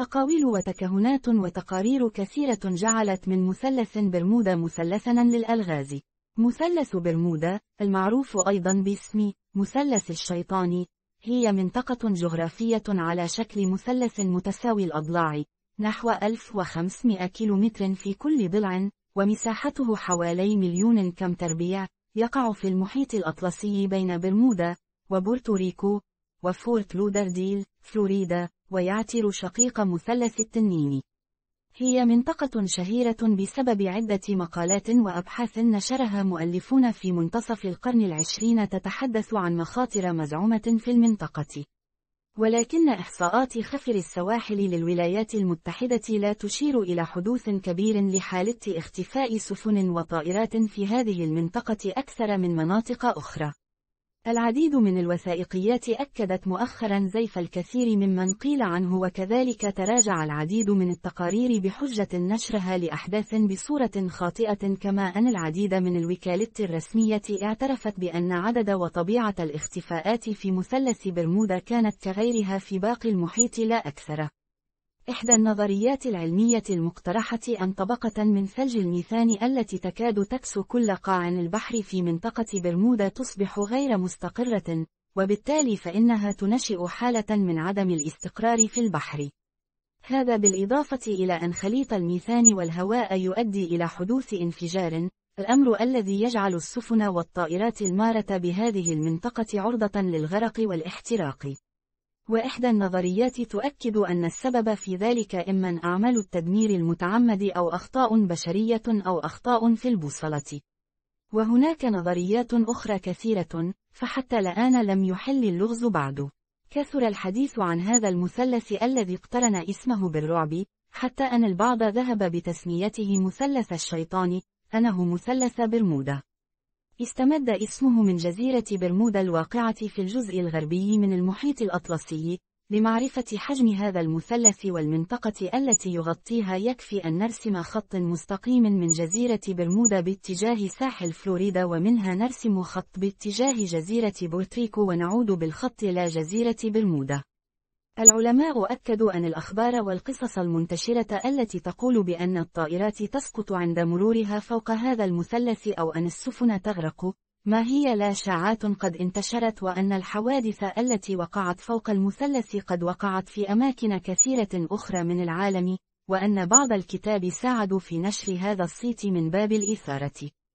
أقاويل وتكهنات وتقارير كثيرة جعلت من مثلث برمودا مثلثا للألغاز. مثلث برمودا، المعروف أيضا باسم مثلث الشيطان، هي منطقة جغرافية على شكل مثلث متساوي الأضلاع، نحو 1500 كيلومتر في كل ضلع، ومساحته حوالي مليون كم تربيع، يقع في المحيط الأطلسي بين برمودا وبورتوريكو وفورت لودرديل، فلوريدا، ويعتر شقيق مثلث التنين. هي منطقة شهيرة بسبب عدة مقالات وأبحاث نشرها مؤلفون في منتصف القرن العشرين تتحدث عن مخاطر مزعومة في المنطقة. ولكن إحصاءات خفر السواحل للولايات المتحدة لا تشير إلى حدوث كبير لحالة اختفاء سفن وطائرات في هذه المنطقة أكثر من مناطق أخرى. العديد من الوثائقيات أكدت مؤخرا زيف الكثير ممن قيل عنه وكذلك تراجع العديد من التقارير بحجة نشرها لأحداث بصورة خاطئة كما أن العديد من الوكالات الرسمية اعترفت بأن عدد وطبيعة الاختفاءات في مثلث برمودا كانت كغيرها في باقي المحيط لا أكثر إحدى النظريات العلمية المقترحة أن طبقة من ثلج الميثان التي تكاد تكسو كل قاع البحر في منطقة برمودا تصبح غير مستقرة، وبالتالي فإنها تنشئ حالة من عدم الاستقرار في البحر. هذا بالإضافة إلى أن خليط الميثان والهواء يؤدي إلى حدوث انفجار، الأمر الذي يجعل السفن والطائرات المارة بهذه المنطقة عرضة للغرق والاحتراق. وإحدى النظريات تؤكد أن السبب في ذلك إما أعمال التدمير المتعمد أو أخطاء بشرية أو أخطاء في البوصلة. وهناك نظريات أخرى كثيرة، فحتى الآن لم يحل اللغز بعد. كثر الحديث عن هذا المثلث الذي اقترن اسمه بالرعب، حتى أن البعض ذهب بتسميته مثلث الشيطان، أنه مثلث برمودا. استمد اسمه من جزيرة برمودا الواقعة في الجزء الغربي من المحيط الأطلسي، لمعرفة حجم هذا المثلث والمنطقة التي يغطيها يكفي أن نرسم خط مستقيم من جزيرة برمودا باتجاه ساحل فلوريدا ومنها نرسم خط باتجاه جزيرة بورتريكو ونعود بالخط إلى جزيرة برمودا. العلماء أكدوا أن الأخبار والقصص المنتشرة التي تقول بأن الطائرات تسقط عند مرورها فوق هذا المثلث أو أن السفن تغرق، ما هي لا شاعات قد انتشرت وأن الحوادث التي وقعت فوق المثلث قد وقعت في أماكن كثيرة أخرى من العالم، وأن بعض الكتاب ساعدوا في نشر هذا الصيت من باب الإثارة.